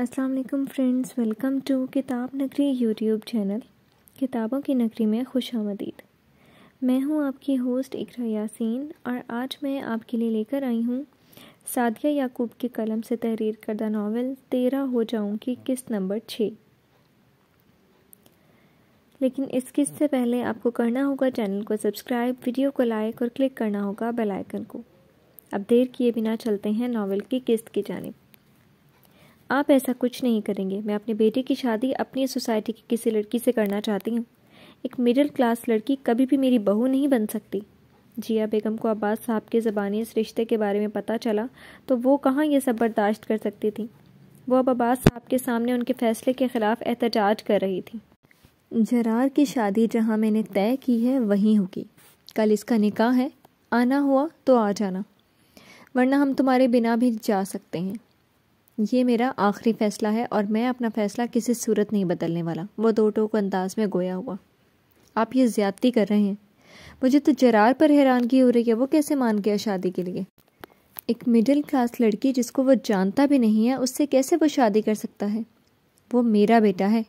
अस्सलाम वालेकुम friends welcome to किताब नगरी यूट्यूब चैनल किताबों की नगरी में खुश आमदीद मैं हूं आपकी होस्ट इकरा यासीन और आज मैं आपके लिए लेकर आई हूं सादिया याकूब के कलम से तहरीर करदा नावल तेरा हो जाऊं की किस्त नंबर छः लेकिन इस किस्त से पहले आपको करना होगा चैनल को सब्सक्राइब वीडियो को लाइक और क्लिक करना होगा बेलाइकन को अब देर किए बिना चलते हैं नावल की किस्त की जानब आप ऐसा कुछ नहीं करेंगे मैं अपने बेटे की शादी अपनी सोसाइटी की किसी लड़की से करना चाहती हूँ एक मिडिल क्लास लड़की कभी भी मेरी बहू नहीं बन सकती जिया बेगम को अब्बास साहब के ज़बानी इस रिश्ते के बारे में पता चला तो वो कहाँ ये सब बर्दाश्त कर सकती थी वो अब अब्बास साहब के सामने उनके फैसले के ख़िलाफ़ एहतजाज कर रही थी जरार की शादी जहाँ मैंने तय की है वहीं होगी कल इसका निकाह है आना हुआ तो आ जाना वरना हम तुम्हारे बिना भी जा सकते हैं ये मेरा आखिरी फैसला है और मैं अपना फैसला किसी सूरत नहीं बदलने वाला वो दो टोक अंदाज में गोया हुआ आप ये ज्यादती कर रहे हैं मुझे तो जरार पर हैरानगी हो रही है वो कैसे मान गया शादी के लिए एक मिडिल क्लास लड़की जिसको वो जानता भी नहीं है उससे कैसे वो शादी कर सकता है वो मेरा बेटा है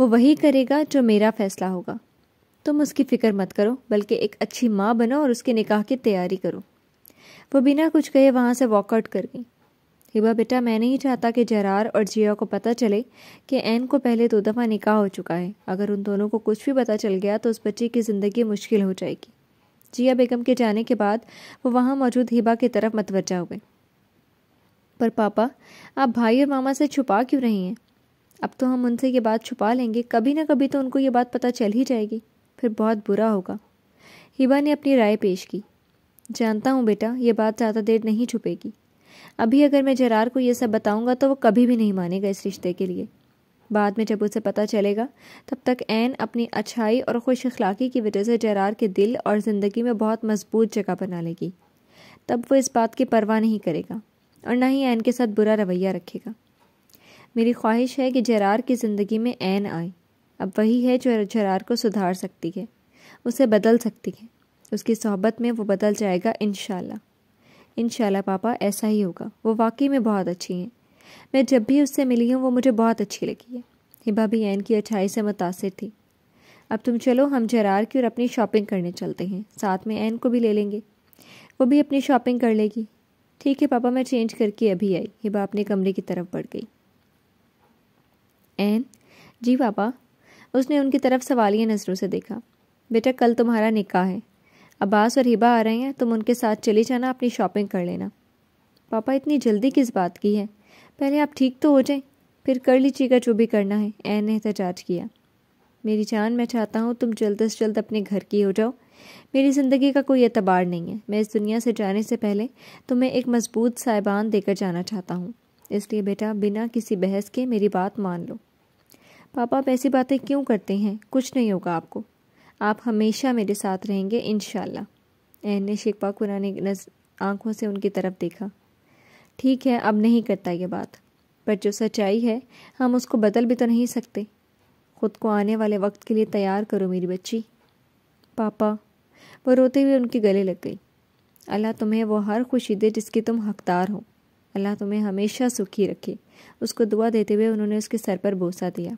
वो वही करेगा जो मेरा फैसला होगा तुम उसकी फ़िक्र मत करो बल्कि एक अच्छी माँ बनो और उसके निकाह की तैयारी करो वो बिना कुछ कहे वहाँ से वॉकआउट कर गई हिबा बेटा मैं नहीं चाहता कि जरार और जिया को पता चले कि एन को पहले दो दफ़ा निकाह हो चुका है अगर उन दोनों को कुछ भी पता चल गया तो उस बच्चे की ज़िंदगी मुश्किल हो जाएगी जिया बेगम के जाने के बाद वो वहाँ मौजूद हिबा की तरफ मतवजा हो गए पर पापा आप भाई और मामा से छुपा क्यों रही हैं अब तो हम उनसे ये बात छुपा लेंगे कभी ना कभी तो उनको ये बात पता चल ही जाएगी फिर बहुत बुरा होगा हिबा ने अपनी राय पेश की जानता हूँ बेटा ये बात ज़्यादा देर नहीं छुपेगी अभी अगर मैं जरार को ये सब बताऊंगा तो वो कभी भी नहीं मानेगा इस रिश्ते के लिए बाद में जब उसे पता चलेगा तब तक एन अपनी अच्छाई और खुश अखलाक़ी की वजह से जरार के दिल और ज़िंदगी में बहुत मजबूत जगह बना लेगी तब वो इस बात की परवाह नहीं करेगा और ना ही एन के साथ बुरा रवैया रखेगा मेरी ख्वाहिश है कि जरार की ज़िंदगी में एन आए अब वही है जो जरार को सुधार सकती है उसे बदल सकती है उसकी सोहबत में वो बदल जाएगा इनशाला इन पापा ऐसा ही होगा वो वाकई में बहुत अच्छी हैं मैं जब भी उससे मिली हूँ वो मुझे बहुत अच्छी लगी है हिबा भी एन की अच्छाई से मुतासर थी अब तुम चलो हम जरार की और अपनी शॉपिंग करने चलते हैं साथ में एन को भी ले लेंगे वो भी अपनी शॉपिंग कर लेगी ठीक है पापा मैं चेंज करके अभी आई हिबा अपने कमरे की तरफ बढ़ गई एन जी पापा उसने उनकी तरफ सवालिया नज़रों से देखा बेटा कल तुम्हारा निकाह है अब्बास और हिबा आ रहे हैं तुम उनके साथ चले जाना अपनी शॉपिंग कर लेना पापा इतनी जल्दी किस बात की है पहले आप ठीक तो हो जाएं फिर कर लीजिएगा जो भी करना है एन ने एहतजाज किया मेरी जान मैं चाहता हूँ तुम जल्द अज जल्द अपने घर की हो जाओ मेरी ज़िंदगी का कोई एतबार नहीं है मैं इस दुनिया से जाने से पहले तुम्हें एक मजबूत साहिबान देकर जाना चाहता हूँ इसलिए बेटा बिना किसी बहस के मेरी बात मान लो पापा आप ऐसी बातें क्यों करते हैं कुछ नहीं होगा आपको आप हमेशा मेरे साथ रहेंगे इन एन ने शिकवा कुरा ने आंखों से उनकी तरफ देखा ठीक है अब नहीं करता ये बात पर जो सच्चाई है हम उसको बदल भी तो नहीं सकते खुद को आने वाले वक्त के लिए तैयार करो मेरी बच्ची पापा वो रोते हुए उनके गले लग गई अल्लाह तुम्हें वो हर खुशी दे जिसकी तुम हकदार हो अल्लाह तुम्हें हमेशा सुखी रखे उसको दुआ देते हुए उन्होंने उसके सर पर बोसा दिया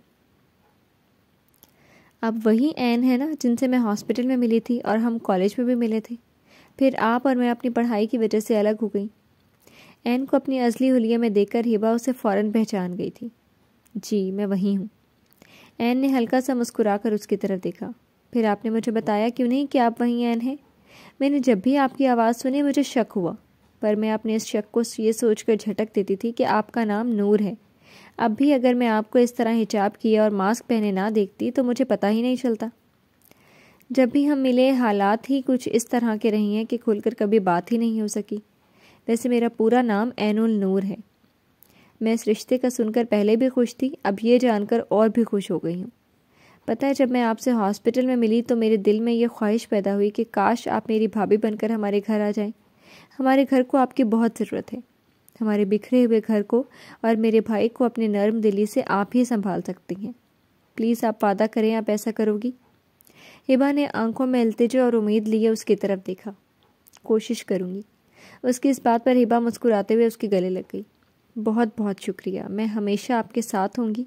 आप वही एन है ना जिनसे मैं हॉस्पिटल में मिली थी और हम कॉलेज में भी मिले थे फिर आप और मैं अपनी पढ़ाई की वजह से अलग हो गई एन को अपनी असली हुलिया में देखकर हिबा उसे फ़ौरन पहचान गई थी जी मैं वहीं हूँ एन ने हल्का सा कर उसकी तरफ देखा फिर आपने मुझे बताया क्यों नहीं कि आप वहीं एन हैं मैंने जब भी आपकी आवाज़ सुनी मुझे शक हुआ पर मैं अपने इस शक को ये सोचकर झटक देती थी कि आपका नाम नूर है अब भी अगर मैं आपको इस तरह हिजाब किए और मास्क पहने ना देखती तो मुझे पता ही नहीं चलता जब भी हम मिले हालात ही कुछ इस तरह के रही हैं कि खुलकर कभी बात ही नहीं हो सकी वैसे मेरा पूरा नाम ऐनुल नूर है मैं इस रिश्ते का सुनकर पहले भी खुश थी अब ये जानकर और भी खुश हो गई हूँ पता है जब मैं आपसे हॉस्पिटल में मिली तो मेरे दिल में ये ख्वाहिश पैदा हुई कि काश आप मेरी भाभी बनकर हमारे घर आ जाएं हमारे घर को आपकी बहुत ज़रूरत है हमारे बिखरे हुए घर को और मेरे भाई को अपने नर्म दिली से आप ही संभाल सकती हैं प्लीज़ आप वादा करें आप ऐसा करोगी हिबा ने आंखों में अल्तजे और उम्मीद लिए उसकी तरफ देखा कोशिश करूँगी उसकी इस बात पर हिबा मुस्कुराते हुए उसके गले लग गई बहुत बहुत शुक्रिया मैं हमेशा आपके साथ होंगी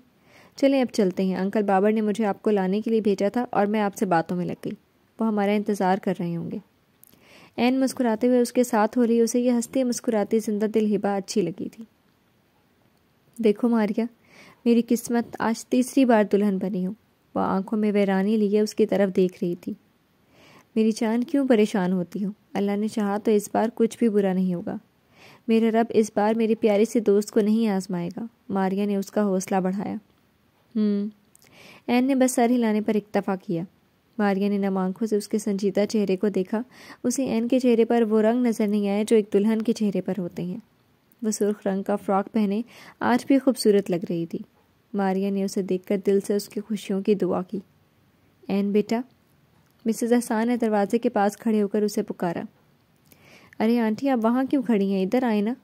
चलें अब चलते हैं अंकल बाबर ने मुझे आपको लाने के लिए भेजा था और मैं आपसे बातों में लग गई वो हमारा इंतज़ार कर रहे होंगे एन मुस्कुराते हुए उसके साथ हो रही उसे यह हंसती मुस्कुराती जिंदा दिल हिबा अच्छी लगी थी देखो मारिया मेरी किस्मत आज तीसरी बार दुल्हन बनी हो वह आंखों में वैरानी लिए उसकी तरफ देख रही थी मेरी चान क्यों परेशान होती हो अल्लाह ने चाहा तो इस बार कुछ भी बुरा नहीं होगा मेरा रब इस बार मेरी प्यारी से दोस्त को नहीं आजमाएगा मारिया ने उसका हौसला बढ़ाया एन हम्म, ने बस सर हिलाने पर इक्तफा किया मारिया ने नम आंखों से उसके संजीदा चेहरे को देखा उसे एन के चेहरे पर वो रंग नज़र नहीं आया जो एक दुल्हन के चेहरे पर होते हैं वो सुर्ख रंग का फ्रॉक पहने आज भी खूबसूरत लग रही थी मारिया ने उसे देखकर दिल से उसकी खुशियों की दुआ की एन बेटा मिसेज अहसान ने दरवाजे के पास खड़े होकर उसे पुकारा अरे आंटी आप वहाँ क्यों खड़ी हैं इधर आए ना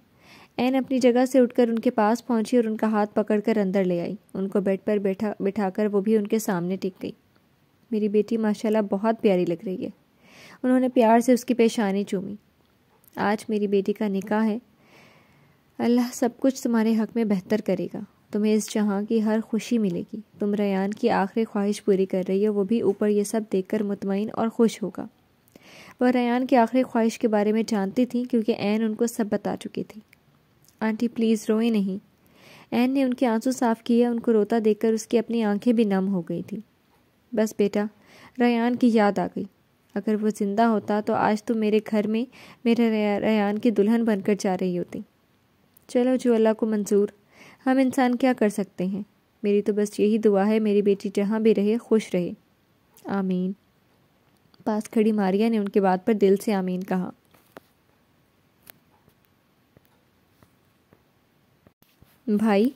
एन अपनी जगह से उठकर उनके पास पहुंची और उनका हाथ पकड़कर अंदर ले आई उनको बेड पर बैठा बिठाकर वो भी उनके सामने टिक गई मेरी बेटी माशाल्लाह बहुत प्यारी लग रही है उन्होंने प्यार से उसकी पेशानी चूमी आज मेरी बेटी का निकाह है अल्लाह सब कुछ तुम्हारे हक में बेहतर करेगा तुम्हें इस जहाँ की हर खुशी मिलेगी तुम रयान की आखिरी ख्वाहिश पूरी कर रही हो वो भी ऊपर ये सब कर मुतमिन और खुश होगा वह रयान की आखिरी ख्वाहिश के बारे में जानती थी क्योंकि एन उनको सब बता चुकी थी आंटी प्लीज़ रोए नहीं एन ने उनके आंसू साफ किए उनको रोता देखकर उसकी अपनी आंखें भी नम हो गई थी बस बेटा रयान की याद आ गई अगर वो ज़िंदा होता तो आज तो मेरे घर में मेरे रयान की दुल्हन बनकर जा रही होती चलो जो अल्लाह को मंजूर हम इंसान क्या कर सकते हैं मेरी तो बस यही दुआ है मेरी बेटी जहाँ भी रहे खुश रहे आमीन पास खड़ी मारिया ने उनके बात पर दिल से आमीन कहा भाई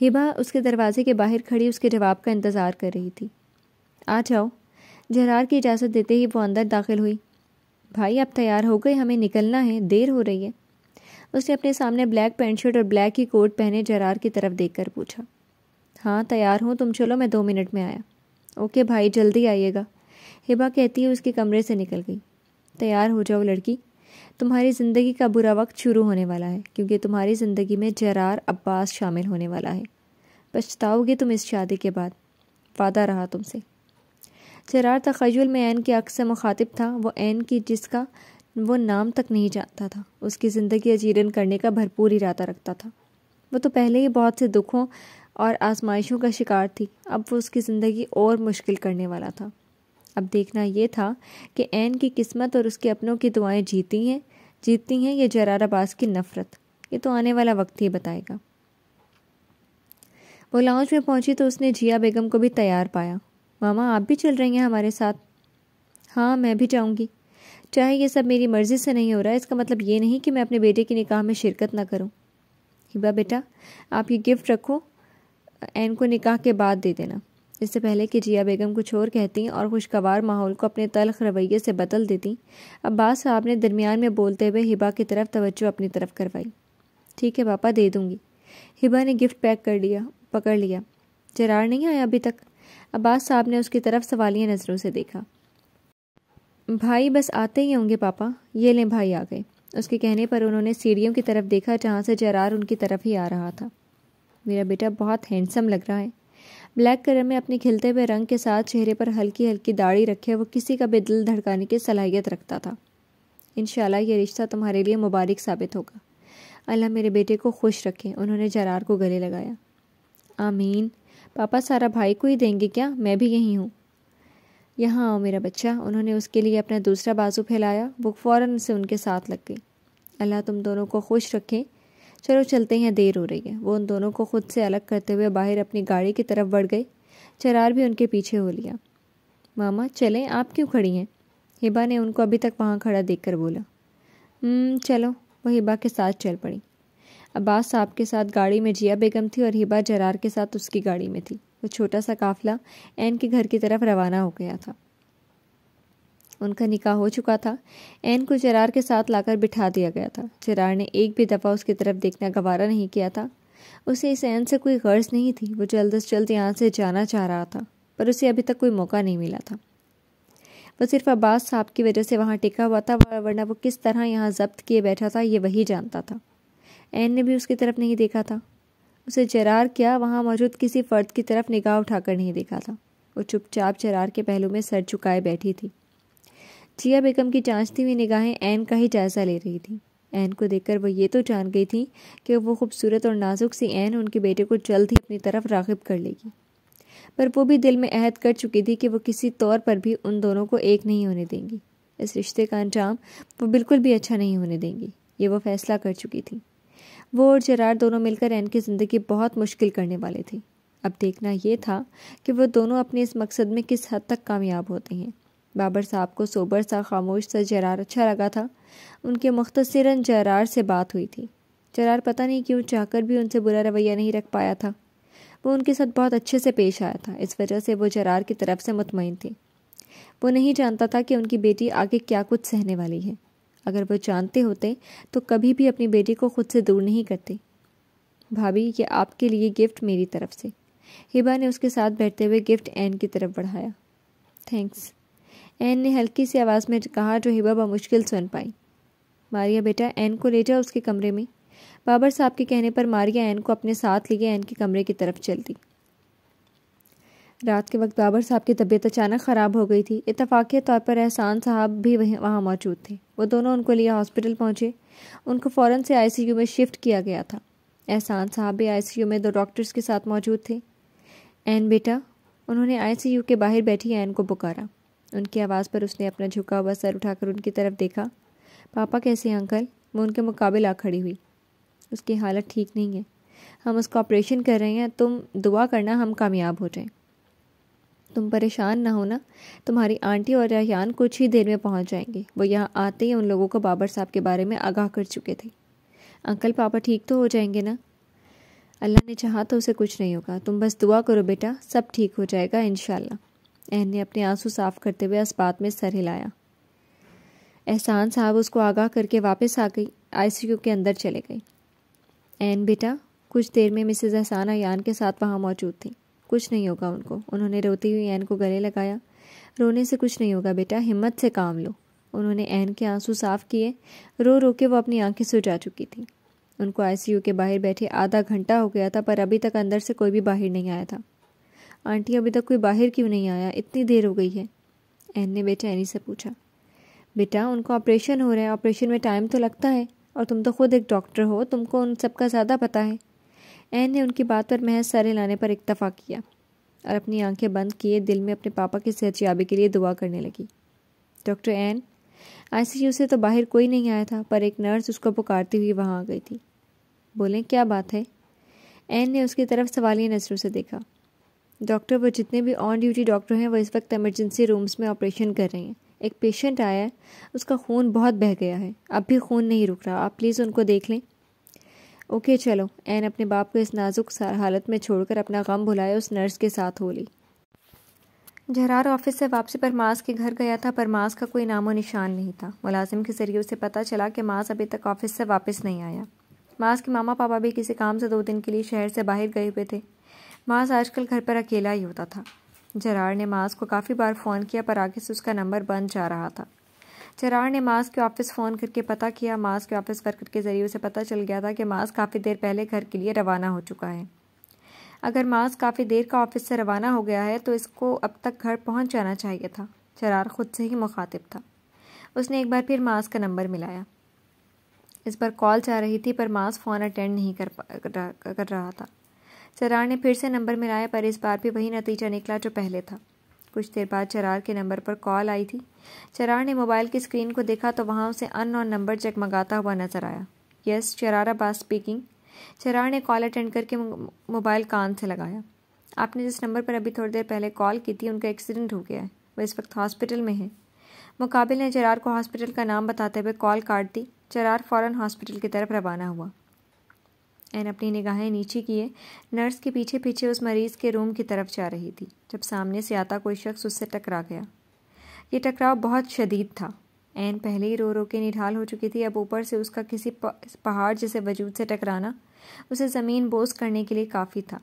हिबा उसके दरवाजे के बाहर खड़ी उसके जवाब का इंतज़ार कर रही थी आ जाओ जरार की इजाज़त देते ही वो अंदर दाखिल हुई भाई आप तैयार हो गए हमें निकलना है देर हो रही है उसने अपने सामने ब्लैक पैंट शर्ट और ब्लैक ही कोट पहने जरार की तरफ देख पूछा हाँ तैयार हूँ तुम चलो मैं दो मिनट में आया ओके भाई जल्दी आइएगा हिबा कहती है उसके कमरे से निकल गई तैयार हो जाओ लड़की तुम्हारी ज़िंदगी का बुरा वक्त शुरू होने वाला है क्योंकि तुम्हारी ज़िंदगी में जरार अब्बास शामिल होने वाला है पछताओगे तुम इस शादी के बाद वादा रहा तुमसे चरार तखयल में एन के अक्स से मुखातिब था वो एन की जिसका वो नाम तक नहीं जानता था उसकी ज़िंदगी अजीरन करने का भरपूर इरादा रखता था वो तो पहले ही बहुत से दुखों और आजमाइशों का शिकार थी अब वो उसकी ज़िंदगी और मुश्किल करने वाला था अब देखना ये था कि एन की किस्मत और उसके अपनों की दुआएं जीती हैं जीतती हैं ये जरार अब्बास की नफ़रत ये तो आने वाला वक्त ही बताएगा वो लाउंज में पहुंची तो उसने जिया बेगम को भी तैयार पाया मामा आप भी चल रही हैं हमारे साथ हाँ मैं भी जाऊँगी चाहे ये सब मेरी मर्ज़ी से नहीं हो रहा है इसका मतलब ये नहीं कि मैं अपने बेटे की निकाह में शिरकत ना करूँ हिबा बेटा आप ये गिफ्ट रखो एन को निकाह के बाद दे देना इससे पहले कि जिया बेगम कुछ और कहती और खुशगवार माहौल को अपने तलख रवैये से बदल देती अब्बास साहब ने दरमियान में बोलते हुए हिबा की तरफ तवज्जो अपनी तरफ करवाई ठीक है पापा दे दूँगी हिबा ने गिफ्ट पैक कर लिया पकड़ लिया जरार नहीं आया अभी तक अब्बास साहब ने उसकी तरफ सवालिया नज़रों से देखा भाई बस आते ही होंगे पापा ये लें भाई आ गए उसके कहने पर उन्होंने सीढ़ियों की तरफ देखा जहाँ से जरार उनकी तरफ ही आ रहा था मेरा बेटा बहुत हैंडसम लग रहा है ब्लैक कलर में अपने खिलते हुए रंग के साथ चेहरे पर हल्की हल्की दाढ़ी रखे वो किसी का भी दिल धड़काने की सलाहियत रखता था इन ये रिश्ता तुम्हारे लिए मुबारक साबित होगा अल्लाह मेरे बेटे को खुश रखे उन्होंने जरार को गले लगाया आमीन पापा सारा भाई को ही देंगे क्या मैं भी यहीं हूँ यहाँ आओ मेरा बच्चा उन्होंने उसके लिए अपना दूसरा बाजू फैलाया वो फ़ौरन से उनके साथ लग गई अल्लाह तुम दोनों को खुश रखें चलो चलते हैं देर हो रही है वो उन दोनों को खुद से अलग करते हुए बाहर अपनी गाड़ी की तरफ बढ़ गई चरार भी उनके पीछे हो लिया मामा चलें आप क्यों खड़ी हैं हिबा ने उनको अभी तक वहाँ खड़ा देखकर बोला चलो वो हिबा के साथ चल पड़ी अब्बास साहब के साथ गाड़ी में जिया बेगम थी और हिबा जरार के साथ उसकी गाड़ी में थी वो छोटा सा काफिला एन के घर की तरफ रवाना हो गया था उनका निकाह हो चुका था एन को जरार के साथ लाकर बिठा दिया गया था जरार ने एक भी दफ़ा उसकी तरफ देखना गवारा नहीं किया था उसे इस एन से कोई गर्ज नहीं थी वो जल्द अज जल्द यहाँ से जाना चाह रहा था पर उसे अभी तक कोई मौका नहीं मिला था वो सिर्फ अब्बास साहब की वजह से वहाँ टिका हुआ था वरना वो किस तरह यहाँ जब्त किए बैठा था ये वही जानता था एन ने भी उसकी तरफ नहीं देखा था उसे जरार क्या वहाँ मौजूद किसी फर्द की तरफ निगाह उठाकर नहीं देखा था वो चुपचाप जरार के पहलू में सर झुकाए बैठी थी जिया बेगम की जांचती हुई निगाहें एन का ही जायजा ले रही थी एन को देखकर वो ये तो जान गई थी कि वो खूबसूरत और नाजुक सी एन उनके बेटे को जल्द ही अपनी तरफ रागिब कर लेगी पर वो भी दिल में अहद कर चुकी थी कि वो किसी तौर पर भी उन दोनों को एक नहीं होने देंगी इस रिश्ते का अंजाम वो बिल्कुल भी अच्छा नहीं होने देंगी ये वो फैसला कर चुकी थी वो और जरार दोनों मिलकर एन की ज़िंदगी बहुत मुश्किल करने वाले थे अब देखना ये था कि वो दोनों अपने इस मकसद में किस हद तक कामयाब होते हैं बाबर साहब को सोबर सा खामोश सा जरार अच्छा लगा था उनके मुख्तसरा जरार से बात हुई थी जरार पता नहीं क्यों चाहकर भी उनसे बुरा रवैया नहीं रख पाया था वो उनके साथ बहुत अच्छे से पेश आया था इस वजह से वो जरार की तरफ से मुतमिन थे वो नहीं जानता था कि उनकी बेटी आगे क्या कुछ सहने वाली है अगर वो जानते होते तो कभी भी अपनी बेटी को खुद से दूर नहीं करते भाभी ये आपके लिए गिफ्ट मेरी तरफ से हिबा ने उसके साथ बैठते हुए गिफ्ट एन की तरफ बढ़ाया थैंक्स एन ने हल्की सी आवाज़ में कहा जो हिबा बमुश्किल सुन पाई मारिया बेटा एन को ले जाओ उसके कमरे में बाबर साहब के कहने पर मारिया एन को अपने साथ लिए एन के कमरे की तरफ चल दी रात के वक्त बाबर साहब की तबीयत अचानक ख़राब हो गई थी इतफाक़ी तौर पर एहसान साहब भी वहीं वहाँ मौजूद थे वो दोनों उनको लिए हॉस्पिटल पहुँचे उनको फ़ौर से यू में शिफ्ट किया गया था एहसान साहब भी यू में दो डॉक्टर्स के साथ मौजूद थे एन बेटा उन्होंने यू के बाहर बैठी एन को पुकारा उनकी आवाज़ पर उसने अपना झुका हुआ सर उठाकर उनकी तरफ देखा पापा कैसे अंकल वो उनके मुकाबले आ खड़ी हुई उसकी हालत ठीक नहीं है हम उसका ऑपरेशन कर रहे हैं तुम दुआ करना हम कामयाब हो जाएं तुम परेशान ना हो ना तुम्हारी आंटी और रयान कुछ ही देर में पहुंच जाएंगे वो यहाँ आते ही उन लोगों को बाबर साहब के बारे में आगाह कर चुके थे अंकल पापा ठीक तो हो जाएंगे ना अल्लाह ने चाहा तो उसे कुछ नहीं होगा तुम बस दुआ करो बेटा सब ठीक हो जाएगा इन एहन ने अपने आंसू साफ करते हुए इस बात में सर हिलाया एहसान साहब उसको आगाह करके वापस आ गई आईसीयू के अंदर चले गई एन बेटा कुछ देर में मिसेज एहसान अयान के साथ वहाँ मौजूद थी कुछ नहीं होगा उनको उन्होंने रोती हुई एन को गले लगाया रोने से कुछ नहीं होगा बेटा हिम्मत से काम लो उन्होंने एन के आंसू साफ किए रो रो के वो अपनी आंखें सुजा चुकी थी उनको आईसीयू के बाहर बैठे आधा घंटा हो गया था पर अभी तक अंदर से कोई भी बाहर नहीं आया था आंटी अभी तक कोई बाहर क्यों नहीं आया इतनी देर हो गई है एन ने एनी से पूछा बेटा उनको ऑपरेशन हो रहा है ऑपरेशन में टाइम तो लगता है और तुम तो खुद एक डॉक्टर हो तुमको उन सबका ज़्यादा पता है एन ने उनकी बात पर महज सर हिलाने पर इतफा किया और अपनी आंखें बंद किए दिल में अपने पापा की सेहतियाबी के लिए दुआ करने लगी डॉक्टर एन आईसीयू से तो बाहर कोई नहीं आया था पर एक नर्स उसको पुकारती हुई वहाँ आ गई थी बोलें क्या बात है एन ने उसकी तरफ सवालिया नज़रों से देखा डॉक्टर वो जितने भी ऑन ड्यूटी डॉक्टर हैं वो इस वक्त एमरजेंसी रूम्स में ऑपरेशन कर रहे हैं एक पेशेंट आया है उसका खून बहुत बह गया है अब भी खून नहीं रुक रहा आप प्लीज़ उनको देख लें ओके चलो एन अपने बाप को इस नाजुक हालत में छोड़कर अपना गम भुलाए उस नर्स के साथ हो ली जहरार ऑफिस से वापसी पर मास के घर गया था पर मास का कोई नामो निशान नहीं था मुलाजिम के जरिए उसे पता चला कि मास अभी तक ऑफिस से वापस नहीं आया मास के मामा पापा भी किसी काम से दो दिन के लिए शहर से बाहर गए हुए थे मास आजकल घर पर अकेला ही होता था जरार ने मास को काफ़ी बार फ़ोन किया पर आगे से उसका नंबर बंद जा रहा था चरार ने मास के ऑफिस फ़ोन करके पता किया मास के ऑफिस वर्कर के ज़रिए उसे पता चल गया था कि मास काफ़ी देर पहले घर के लिए रवाना हो चुका है अगर मास काफ़ी देर का ऑफिस से रवाना हो गया है तो इसको अब तक घर पहुंच जाना चाहिए था चरार खुद से ही मुखातिब था उसने एक बार फिर मास का नंबर मिलाया इस पर कॉल जा रही थी पर मास फ़ोन अटेंड नहीं कर कर रहा था चरार ने फिर से नंबर मिलाया पर इस बार भी वही नतीजा निकला जो पहले था कुछ देर बाद चरार के नंबर पर कॉल आई थी चरार ने मोबाइल की स्क्रीन को देखा तो वहाँ उसे और नंबर जगमगाता हुआ नजर आया यस चरार अब्बास स्पीकिंग चरार ने कॉल अटेंड करके मोबाइल कान से लगाया आपने जिस नंबर पर अभी थोड़ी देर पहले कॉल की थी उनका एक्सीडेंट हो गया है वह इस वक्त हॉस्पिटल में है मुकाबिल ने चरार को हॉस्पिटल का नाम बताते हुए कॉल काट दी चरार फ़ौरन हॉस्पिटल की तरफ रवाना हुआ एन अपनी निगाहें नीचे किए नर्स के पीछे पीछे उस मरीज के रूम की तरफ जा रही थी जब सामने से आता कोई शख्स उससे टकरा गया ये टकराव बहुत शदीद था एन पहले ही रो रो के निढाल हो चुकी थी अब ऊपर से उसका किसी पहाड़ जैसे वजूद से टकराना उसे ज़मीन बोस करने के लिए काफ़ी था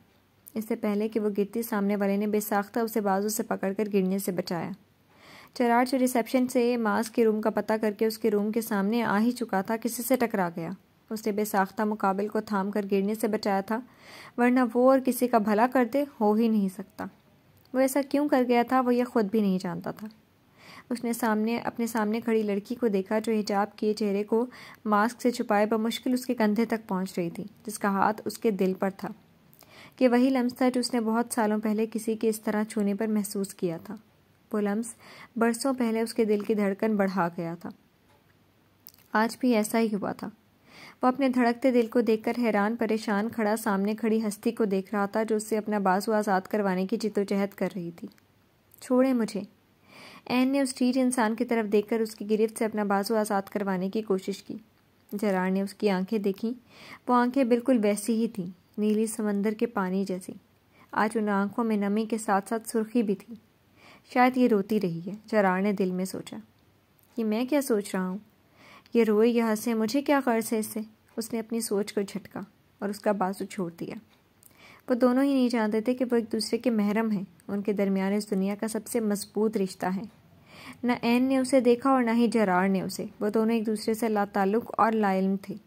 इससे पहले कि वो गिरती सामने वाले ने बेसाख्ता उसे बाजू से पकड़कर गिरने से बचाया चराज रिसेप्शन से मास के रूम का पता करके उसके रूम के सामने आ ही चुका था किसी से टकरा गया उसने बेसाख्ता मुकाबल को थाम कर गिरने से बचाया था वरना वो और किसी का भला कर दे हो ही नहीं सकता वो ऐसा क्यों कर गया था वो यह खुद भी नहीं जानता था उसने सामने अपने सामने खड़ी लड़की को देखा जो हिजाब किए चेहरे को मास्क से छुपाए बमुश्किल उसके कंधे तक पहुंच रही थी जिसका हाथ उसके दिल पर था कि वही लम्स था जो उसने बहुत सालों पहले किसी के इस तरह छूने पर महसूस किया था वो लम्स बरसों पहले उसके दिल की धड़कन बढ़ा गया था आज भी ऐसा ही हुआ था वो अपने धड़कते दिल को देखकर हैरान परेशान खड़ा सामने खड़ी हस्ती को देख रहा था जो उससे अपना बाजू आज़ाद करवाने की जिदोजहद कर रही थी छोड़े मुझे एन ने उस चीज इंसान की तरफ देखकर उसकी गिरफ्त से अपना बाजू आज़ाद करवाने की कोशिश की जरार ने उसकी आंखें देखी वो आंखें बिल्कुल वैसी ही थीं नीली समंदर के पानी जैसी आज उन आंखों में नमी के साथ साथ सुर्खी भी थी शायद ये रोती रही है जरार ने दिल में सोचा कि मैं क्या सोच रहा हूँ ये रोए यह हंसे मुझे क्या कर्ज है इससे उसने अपनी सोच को झटका और उसका बाजू छोड़ दिया वो दोनों ही नहीं जानते थे कि वो एक दूसरे के महरम हैं उनके दरमियान इस दुनिया का सबसे मजबूत रिश्ता है न एन ने उसे देखा और ना ही जरार ने उसे वो दोनों एक दूसरे से लातालुक और लाइल थे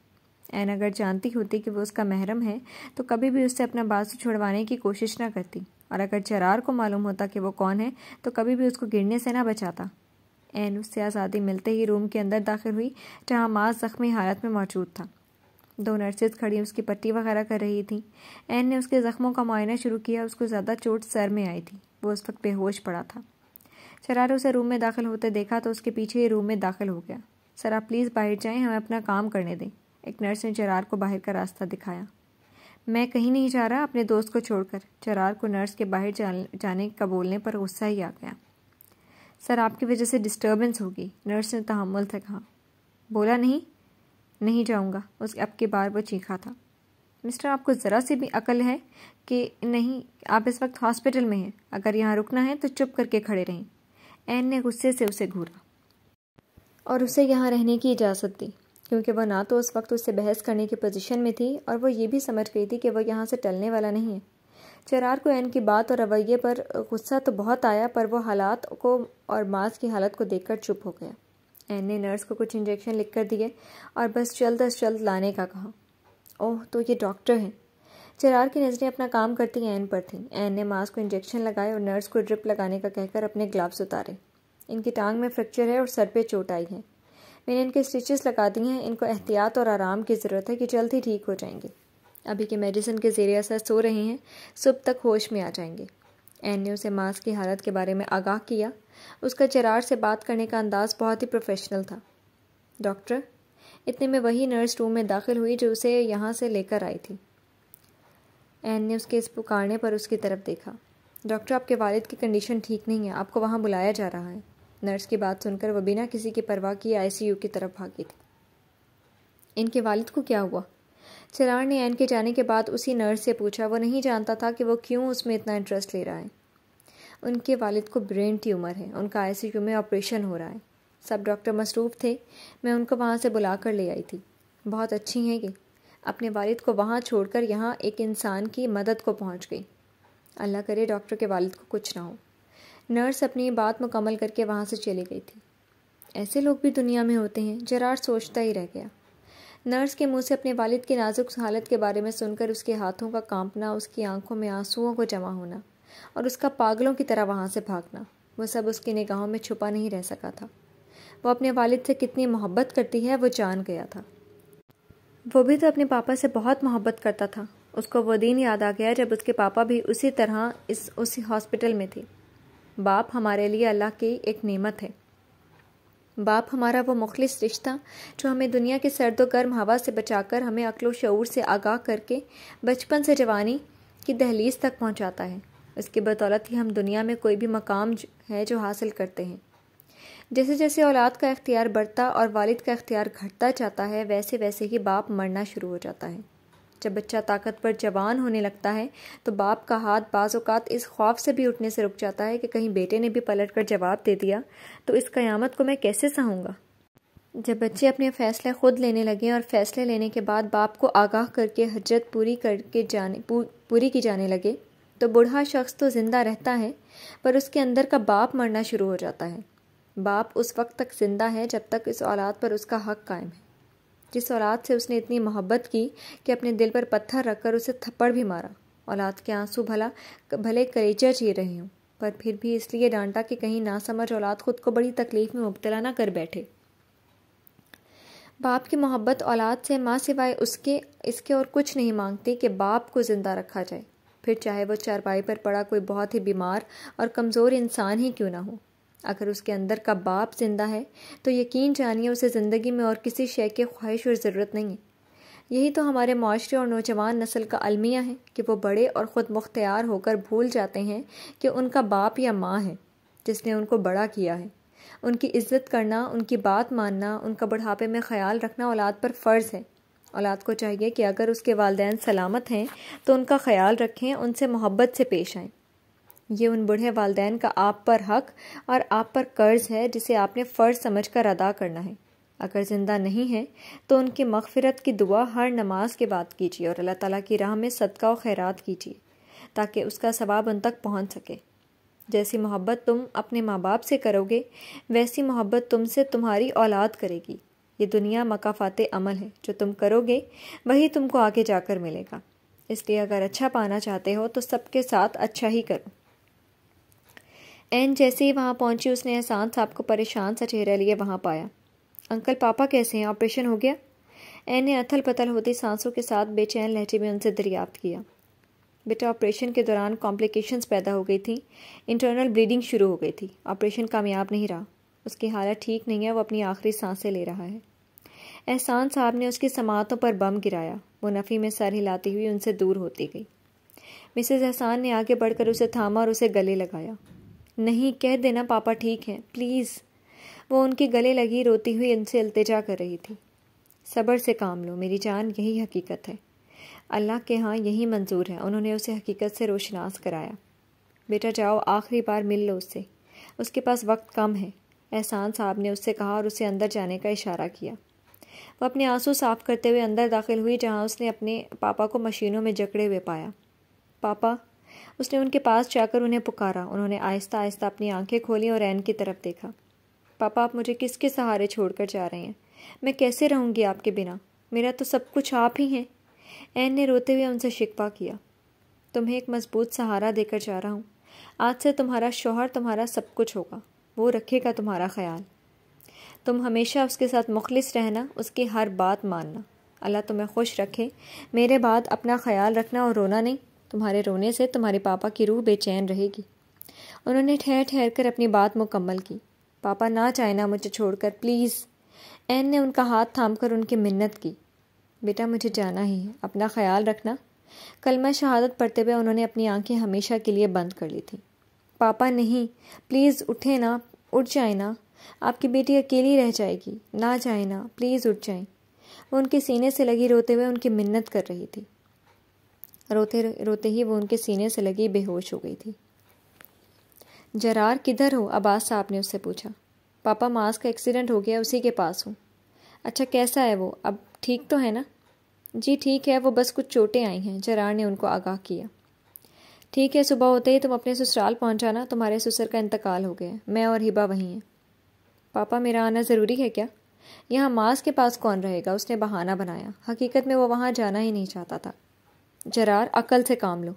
एन अगर जानती होती कि वो उसका महरम है तो कभी भी उससे अपना बाजू छुड़वाने की कोशिश ना करती और अगर जरार को मालूम होता कि वो कौन है तो कभी भी उसको गिरने से ना बचाता एन उससे आज़ादी मिलते ही रूम के अंदर दाखिल हुई जहाँ माँ जख्मी हालत में मौजूद था दो नर्सेज खड़ी उसकी पट्टी वगैरह कर रही थीं एन ने उसके ज़ख्मों का मुआयना शुरू किया उसको ज़्यादा चोट सर में आई थी वो उस वक्त बेहोश पड़ा था शरार उसे रूम में दाखिल होते देखा तो उसके पीछे ही रूम में दाखिल हो गया सर आप प्लीज़ बाहर जाएं हमें अपना काम करने दें एक नर्स ने चरार को बाहर का रास्ता दिखाया मैं कहीं नहीं जा रहा अपने दोस्त को छोड़कर चरार को नर्स के बाहर जाने का बोलने पर गुस्सा ही आ गया सर आपकी वजह से डिस्टर्बेंस होगी नर्स ने तहमुल से कहा बोला नहीं नहीं जाऊँगा उस अब के बार वो चीखा था मिस्टर आपको ज़रा सी भी अकल है कि नहीं आप इस वक्त हॉस्पिटल में हैं अगर यहाँ रुकना है तो चुप करके खड़े रहें एन ने गुस्से से उसे घूरा और उसे यहाँ रहने की इजाज़त दी क्योंकि वह ना तो उस वक्त उससे बहस करने की पोजीशन में थी और वो ये भी समझ गई थी कि वह यहाँ से टलने वाला नहीं है चरार को एन की बात और रवैये पर गुस्सा तो बहुत आया पर वो हालात को और मास की हालत को देखकर चुप हो गया एन ने नर्स को कुछ इंजेक्शन लिख कर दिए और बस जल्द अज जल्द लाने का कहा ओह तो ये डॉक्टर हैं चरार की नज़रें अपना काम करती एन पर थीं एन ने मास को इंजेक्शन लगाए और नर्स को ड्रिप लगाने का कहकर अपने ग्लव्स उतारे इनकी टांग में फ्रैक्चर है और सर पे चोट आई है मैंने इनके स्टिचेस लगा दिए हैं इनको एहतियात और आराम की ज़रूरत है कि जल्द ही ठीक हो जाएंगे अभी के मेडिसिन के ज़ेर असर सो रहे हैं सुबह तक होश में आ जाएंगे एन ने उसे मास्क की हालत के बारे में आगाह किया उसका चरार से बात करने का अंदाज बहुत ही प्रोफेशनल था डॉक्टर इतने में वही नर्स रूम में दाखिल हुई जो उसे यहाँ से लेकर आई थी एन ने उसके इस पुकारने पर उसकी तरफ देखा डॉक्टर आपके वालिद की कंडीशन ठीक नहीं है आपको वहाँ बुलाया जा रहा है नर्स की बात सुनकर वह बिना किसी की परवाह किए आईसीयू की तरफ भागी थी इनके वालिद को क्या हुआ चिलाड़ ने एन के जाने के बाद उसी नर्स से पूछा वो नहीं जानता था कि वो क्यों उसमें इतना इंटरेस्ट ले रहा है उनके वालिद को ब्रेन ट्यूमर है उनका आई में ऑपरेशन हो रहा है सब डॉक्टर मसरूफ़ थे मैं उनको वहाँ से बुला कर ले आई थी बहुत अच्छी हैं ये अपने वालिद को वहाँ छोड़कर यहाँ एक इंसान की मदद को पहुँच गई अल्लाह करे डॉक्टर के वालिद को कुछ ना हो नर्स अपनी बात मुकम्मल करके वहाँ से चली गई थी ऐसे लोग भी दुनिया में होते हैं जरार सोचता ही रह गया नर्स के मुंह से अपने वालिद की नाजुक हालत के बारे में सुनकर उसके हाथों का कांपना उसकी आंखों में आंसुओं को जमा होना और उसका पागलों की तरह वहाँ से भागना वो सब उसकी निगाहों में छुपा नहीं रह सका था वो अपने वालिद से कितनी मोहब्बत करती है वो जान गया था वो भी तो अपने पापा से बहुत मोहब्बत करता था उसको वो दिन याद आ गया जब उसके पापा भी उसी तरह इस उसी हॉस्पिटल में थे बाप हमारे लिए अल्लाह की एक नेमत है बाप हमारा वो मुखलिस रिश्ता जो हमें दुनिया के सर्द गर्म हवा से बचाकर हमें अक्लो शूर से आगाह करके बचपन से जवानी की दहलीज तक पहुंचाता है उसकी बदौलत ही हम दुनिया में कोई भी मकाम है जो हासिल करते हैं जैसे जैसे औलाद का इख्तियार बढ़ता और वालिद का इख्तियार घटता जाता है वैसे वैसे ही बाप मरना शुरू हो जाता है जब बच्चा ताकत पर जवान होने लगता है तो बाप का हाथ बाज़ात इस खौफ से भी उठने से रुक जाता है कि कहीं बेटे ने भी पलट कर जवाब दे दिया तो इस क़यामत को मैं कैसे सहूँगा जब बच्चे अपने फ़ैसले ख़ुद लेने लगे और फ़ैसले लेने के बाद बाप को आगाह करके हजरत पूरी करके जाने पूरी की जाने लगे तो बूढ़ा शख्स तो ज़िंदा रहता है पर उसके अंदर का बाप मरना शुरू हो जाता है बाप उस वक्त तक ज़िंदा है जब तक इस औलाद पर उसका हक कायम है जिस औलाद से उसने इतनी मोहब्बत की कि अपने दिल पर पत्थर रखकर उसे थप्पड़ भी मारा औलाद के आंसू भला भले कलेजा चीर रहे हों पर फिर भी इसलिए डांटा कि कहीं ना समझ औलाद खुद को बड़ी तकलीफ में मुबतला ना कर बैठे बाप की मोहब्बत औलाद से माँ सिवाय उसके इसके और कुछ नहीं मांगती कि बाप को ज़िंदा रखा जाए फिर चाहे वो चारपाई पर पड़ा कोई बहुत ही बीमार और कमज़ोर इंसान ही क्यों ना हो अगर उसके अंदर का बाप जिंदा है तो यकीन जानिए उसे ज़िंदगी में और किसी शय की ख्वाहिश और ज़रूरत नहीं है यही तो हमारे माशरे और नौजवान नस्ल का अलमिया है कि वो बड़े और ख़ुद मुख्तियार होकर भूल जाते हैं कि उनका बाप या माँ है जिसने उनको बड़ा किया है उनकी इज्जत करना उनकी बात मानना उनका बुढ़ापे में ख्याल रखना औलाद पर फ़र्ज़ है औलाद को चाहिए कि अगर उसके वालदेन सलामत हैं तो उनका ख्याल रखें उनसे मोहब्बत से पेश आएँ ये उन बूढ़े वालदेन का आप पर हक और आप पर कर्ज है जिसे आपने फ़र्ज समझकर अदा करना है अगर ज़िंदा नहीं है तो उनकी मगफरत की दुआ हर नमाज के बाद कीजिए और अल्लाह ताला की राह में सदका व खैरत कीजिए ताकि उसका सवाब उन तक पहुँच सके जैसी मोहब्बत तुम अपने माँ बाप से करोगे वैसी मोहब्बत तुमसे तुम्हारी औलाद करेगी ये दुनिया मकाफात अमल है जो तुम करोगे वही तुमको आगे जाकर मिलेगा इसलिए अगर अच्छा पाना चाहते हो तो सबके साथ अच्छा ही करो एन जैसे ही वहाँ पहुँची उसने एहसान साहब को परेशान सा चेहरा लिए वहाँ पाया अंकल पापा कैसे हैं ऑपरेशन हो गया एन ने अथल पथल होती सांसों के साथ बेचैन लहजे में उनसे दरियाफ्त किया बेटा ऑपरेशन के दौरान कॉम्प्लिकेशंस पैदा हो गई थी इंटरनल ब्लीडिंग शुरू हो गई थी ऑपरेशन कामयाब नहीं रहा उसकी हालत ठीक नहीं है वो अपनी आखिरी सांसें ले रहा है एहसान साहब ने उसकी समातों पर बम गिराया वो नफ़ी में सर हिलाती हुई उनसे दूर होती गई मिसेज एहसान ने आगे बढ़कर उसे थामा और उसे गले लगाया नहीं कह देना पापा ठीक हैं प्लीज़ वो उनके गले लगी रोती हुई उनसे अल्तजा कर रही थी सब्र से काम लो मेरी जान यही हकीकत है अल्लाह के हाँ यही मंजूर है उन्होंने उसे हकीकत से रोशनास कराया बेटा जाओ आखिरी बार मिल लो उससे उसके पास वक्त कम है एहसान साहब ने उससे कहा और उसे अंदर जाने का इशारा किया वह अपने आंसू साफ करते हुए अंदर दाखिल हुई जहाँ उसने अपने पापा को मशीनों में जकड़े हुए पाया पापा उसने उनके पास जाकर उन्हें पुकारा उन्होंने आहिस्ता आहिस्ता अपनी आंखें खोली और एन की तरफ देखा पापा आप मुझे किसके सहारे छोड़कर जा रहे हैं मैं कैसे रहूँगी आपके बिना मेरा तो सब कुछ आप ही हैं एन ने रोते हुए उनसे शिकवा किया तुम्हें एक मजबूत सहारा देकर जा रहा हूँ आज से तुम्हारा शोहर तुम्हारा सब कुछ होगा वो रखेगा तुम्हारा ख्याल तुम हमेशा उसके साथ मुखलिस रहना उसकी हर बात मानना अल्लाह तुम्हें खुश रखे मेरे बाद अपना ख्याल रखना और रोना नहीं तुम्हारे रोने से तुम्हारे पापा की रूह बेचैन रहेगी उन्होंने ठहर ठहर कर अपनी बात मुकम्मल की पापा ना चाहे ना मुझे छोड़कर प्लीज़ एन ने उनका हाथ थाम कर उनकी मिन्नत की बेटा मुझे जाना ही है अपना ख्याल रखना कल मैं शहादत पढ़ते हुए उन्होंने अपनी आंखें हमेशा के लिए बंद कर ली थी पापा नहीं प्लीज़ उठे ना उठ जाए ना आपकी बेटी अकेली रह जाएगी ना जाए ना प्लीज़ उठ जाए वो उनके सीने से लगी रोते हुए उनकी मिन्नत कर रही थी रोते रोते ही वो उनके सीने से लगी बेहोश हो गई थी जरार किधर हो अब्बास साहब ने उससे पूछा पापा मास का एक्सीडेंट हो गया उसी के पास हूँ अच्छा कैसा है वो अब ठीक तो है ना जी ठीक है वो बस कुछ चोटें आई हैं जरार ने उनको आगाह किया ठीक है सुबह होते ही तुम अपने ससुराल पहुंचाना तुम्हारे ससुर का इंतकाल हो गया मैं और हिबा वहीं हैं पापा मेरा आना ज़रूरी है क्या यहाँ मास के पास कौन रहेगा उसने बहाना बनाया हकीकत में वो वहाँ जाना ही नहीं चाहता था जरार अकल से काम लो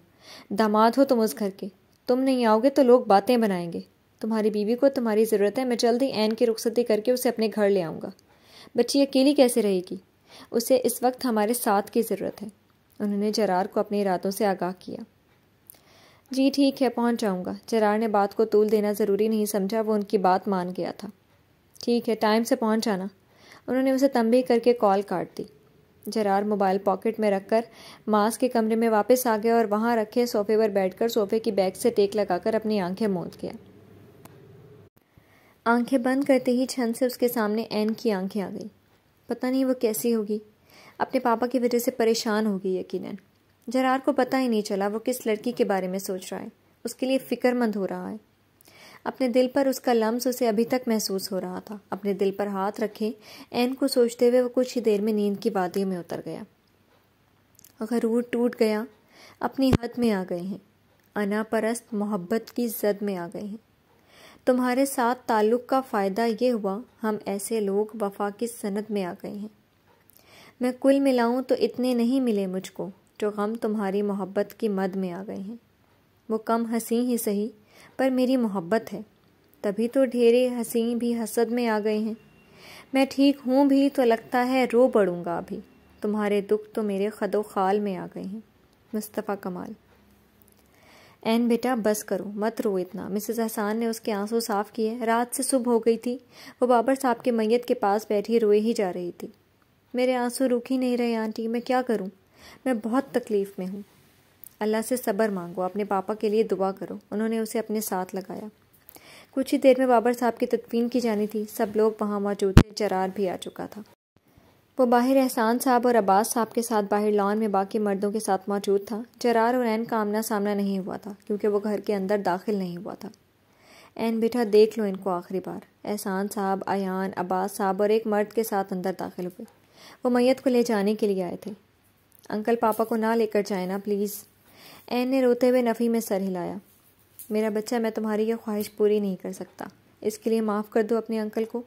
दामाद हो तुम उस घर के तुम नहीं आओगे तो लोग बातें बनाएंगे तुम्हारी बीवी को तुम्हारी ज़रूरत है मैं जल्द ही ऐन की रुखसती करके उसे अपने घर ले आऊँगा बच्ची अकेली कैसे रहेगी उसे इस वक्त हमारे साथ की ज़रूरत है उन्होंने जरार को अपने इरादों से आगाह किया जी ठीक है पहुंच जाऊंगा जरार ने बात को तूल देना ज़रूरी नहीं समझा वो उनकी बात मान गया था ठीक है टाइम से पहुंच जाना उन्होंने उसे तंबी करके कॉल काट दी जरार मोबाइल पॉकेट में रखकर मांस के कमरे में वापस आ गया और वहां रखे सोफे पर बैठकर सोफे की बैग से टेक लगाकर अपनी आंखें मोद गया आंखें बंद करते ही छन से उसके सामने एन की आंखें आ गई पता नहीं वो कैसी होगी अपने पापा की वजह से परेशान होगी यकीन जरार को पता ही नहीं चला वो किस लड़की के बारे में सोच रहा है उसके लिए फ़िक्रमंद हो रहा है अपने दिल पर उसका लम्स उसे अभी तक महसूस हो रहा था अपने दिल पर हाथ रखे एन को सोचते हुए वह कुछ ही देर में नींद की वादियों में उतर गया गरूर टूट गया अपनी हद में आ गए हैं अनापरस्त मोहब्बत की जद में आ गए हैं तुम्हारे साथ ताल्लुक़ का फ़ायदा ये हुआ हम ऐसे लोग वफा की सनत में आ गए हैं मैं कुल मिलाऊं तो इतने नहीं मिले मुझको जो गम तुम्हारी मोहब्बत की मद में आ गए हैं वो कम हंसी ही सही पर मेरी मोहब्बत है तभी तो ढेरे हसी भी हसद में आ गए हैं मैं ठीक हूँ भी तो लगता है रो पड़ूँगा अभी तुम्हारे दुख तो मेरे खदो खाल में आ गए हैं मुस्तफ़ा कमाल एन बेटा बस करो मत रो इतना मिसेस एहसान ने उसके आंसू साफ किए रात से सुबह हो गई थी वो बाबर साहब के मैयत के पास बैठी रोए ही जा रही थी मेरे आंसू रुक ही नहीं रहे आंटी मैं क्या करूं मैं बहुत तकलीफ़ में हूं अल्लाह से सब्र मांगो अपने पापा के लिए दुआ करो उन्होंने उसे अपने साथ लगाया कुछ ही देर में बाबर साहब की तदफीन की जानी थी सब लोग वहाँ मौजूद थे चरार भी आ चुका था वो बाहर एहसान साहब और अब्बास साहब के साथ बाहर लॉन में बाकी मर्दों के साथ मौजूद था चरार और एन का आमना सामना नहीं हुआ था क्योंकि वो घर के अंदर दाखिल नहीं हुआ था एन बेटा देख लो इनको आखिरी बार एहसान साहब अयान अब्बास साहब और एक मर्द के साथ अंदर दाखिल हुए वो मैयत को ले जाने के लिए आए थे अंकल पापा को ना लेकर जाए ना प्लीज़ एन ने रोते हुए नफ़ी में सर हिलाया मेरा बच्चा मैं तुम्हारी यह ख्वाहिश पूरी नहीं कर सकता इसके लिए माफ़ कर दो अपने अंकल को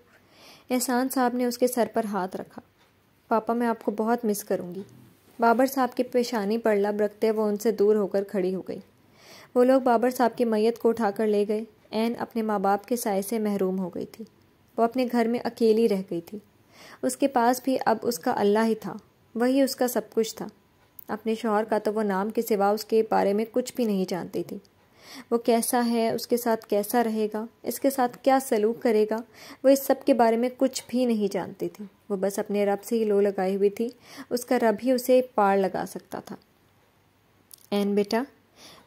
एहसान साहब ने उसके सर पर हाथ रखा पापा मैं आपको बहुत मिस करूँगी बाबर साहब की पेशानी पर लब रखते वो उनसे दूर होकर खड़ी हो गई वो लोग बाबर साहब की मैयत को उठाकर ले गए एन अपने माँ बाप के साय से महरूम हो गई थी वो अपने घर में अकेली रह गई थी उसके पास भी अब उसका अल्लाह ही था वही उसका सब कुछ था अपने शोहर का तो वो नाम के सिवा उसके बारे में कुछ भी नहीं जानती थी वो कैसा है उसके साथ कैसा रहेगा इसके साथ क्या सलूक करेगा वो इस सब के बारे में कुछ भी नहीं जानती थी वो बस अपने रब से ही लो लगाई हुई थी उसका रब ही उसे पार लगा सकता था एन बेटा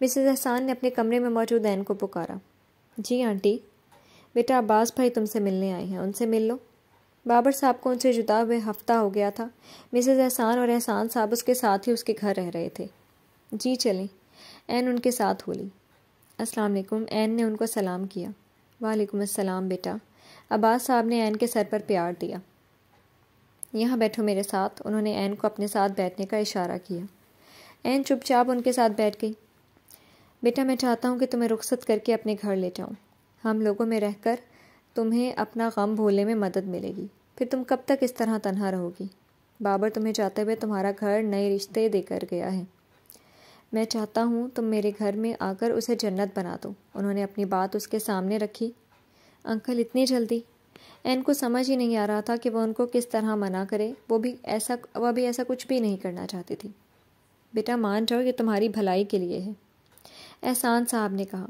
मिसेज एहसान ने अपने कमरे में मौजूद एन को पुकारा जी आंटी बेटा अब्बास भाई तुमसे मिलने आए हैं उनसे मिल लो बाबर साहब को उनसे जुदा हुए हफ्ता हो गया था मिसेज़ एहसान और एहसान साहब उसके साथ ही उसके घर रह रहे थे जी चलें एन उनके साथ होली अस्सलाम वालेकुम एन ने उनको सलाम किया वालेकुम अस्सलाम बेटा अब्बास साहब ने एन के सर पर प्यार दिया यहाँ बैठो मेरे साथ उन्होंने एन को अपने साथ बैठने का इशारा किया एन चुपचाप उनके साथ बैठ गई बेटा मैं चाहता हूँ कि तुम्हें रुखसत करके अपने घर ले जाऊँ हम लोगों में रहकर तुम्हें अपना गम भूलने में मदद मिलेगी फिर तुम कब तक इस तरह तनहा रहोगी बाबर तुम्हें जाते हुए तुम्हारा घर नए रिश्ते देकर गया है मैं चाहता हूँ तुम मेरे घर में आकर उसे जन्नत बना दो उन्होंने अपनी बात उसके सामने रखी अंकल इतनी जल्दी एन को समझ ही नहीं आ रहा था कि वह उनको किस तरह मना करे वो भी ऐसा वह भी ऐसा कुछ भी नहीं करना चाहती थी बेटा मान जाओ ये तुम्हारी भलाई के लिए है एहसान साहब ने कहा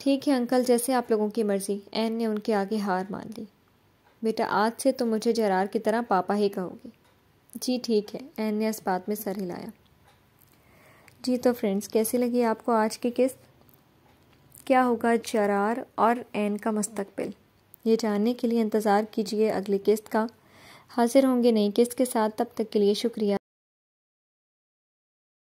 ठीक है अंकल जैसे आप लोगों की मर्ज़ी एन ने उनके आगे हार मान ली बेटा आज से तो मुझे जरार की तरह पापा ही कहोगे जी ठीक है एन ने इस बात में सर हिलाया जी तो फ्रेंड्स कैसी लगी आपको आज की किस्त क्या होगा जरार और एन का मुस्तकबिल ये जानने के लिए इंतज़ार कीजिए अगली किस्त का हाजिर होंगे नई किस्त के साथ तब तक के लिए शुक्रिया